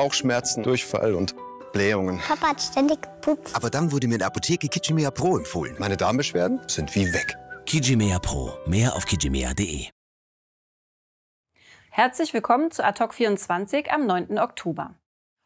Bauchschmerzen, Durchfall und Blähungen. Papa hat ständig Pups. Aber dann wurde mir in der Apotheke Kijimea Pro empfohlen. Meine Darmbeschwerden sind wie weg. Kijimea Pro. Mehr auf kijimea.de. Herzlich willkommen zu Ad hoc 24 am 9. Oktober.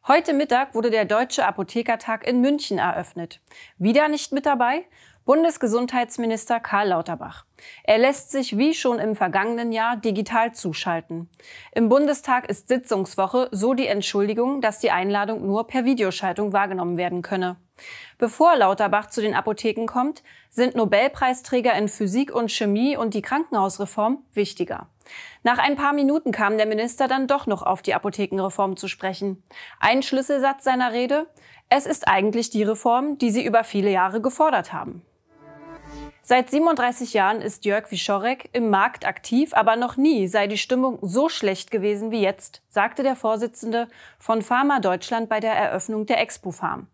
Heute Mittag wurde der Deutsche Apothekertag in München eröffnet. Wieder nicht mit dabei? Bundesgesundheitsminister Karl Lauterbach. Er lässt sich wie schon im vergangenen Jahr digital zuschalten. Im Bundestag ist Sitzungswoche, so die Entschuldigung, dass die Einladung nur per Videoschaltung wahrgenommen werden könne. Bevor Lauterbach zu den Apotheken kommt, sind Nobelpreisträger in Physik und Chemie und die Krankenhausreform wichtiger. Nach ein paar Minuten kam der Minister dann doch noch auf die Apothekenreform zu sprechen. Ein Schlüsselsatz seiner Rede, es ist eigentlich die Reform, die Sie über viele Jahre gefordert haben. Seit 37 Jahren ist Jörg Wischorek im Markt aktiv, aber noch nie sei die Stimmung so schlecht gewesen wie jetzt, sagte der Vorsitzende von Pharma Deutschland bei der Eröffnung der Expo Farm.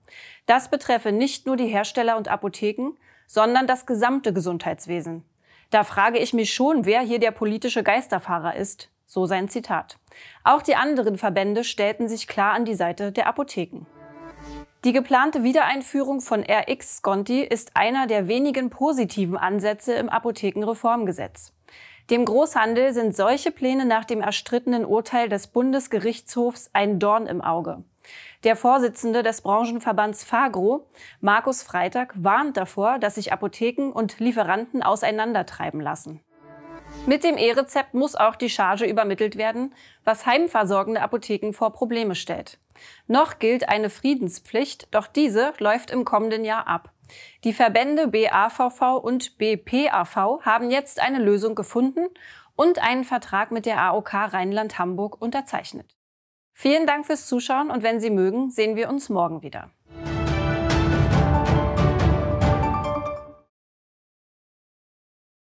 Das betreffe nicht nur die Hersteller und Apotheken, sondern das gesamte Gesundheitswesen. Da frage ich mich schon, wer hier der politische Geisterfahrer ist, so sein Zitat. Auch die anderen Verbände stellten sich klar an die Seite der Apotheken. Die geplante Wiedereinführung von RX-Sconti ist einer der wenigen positiven Ansätze im Apothekenreformgesetz. Dem Großhandel sind solche Pläne nach dem erstrittenen Urteil des Bundesgerichtshofs ein Dorn im Auge. Der Vorsitzende des Branchenverbands Fagro, Markus Freitag, warnt davor, dass sich Apotheken und Lieferanten auseinandertreiben lassen. Mit dem E-Rezept muss auch die Charge übermittelt werden, was heimversorgende Apotheken vor Probleme stellt. Noch gilt eine Friedenspflicht, doch diese läuft im kommenden Jahr ab. Die Verbände BAVV und BPAV haben jetzt eine Lösung gefunden und einen Vertrag mit der AOK Rheinland-Hamburg unterzeichnet. Vielen Dank fürs Zuschauen und wenn Sie mögen, sehen wir uns morgen wieder.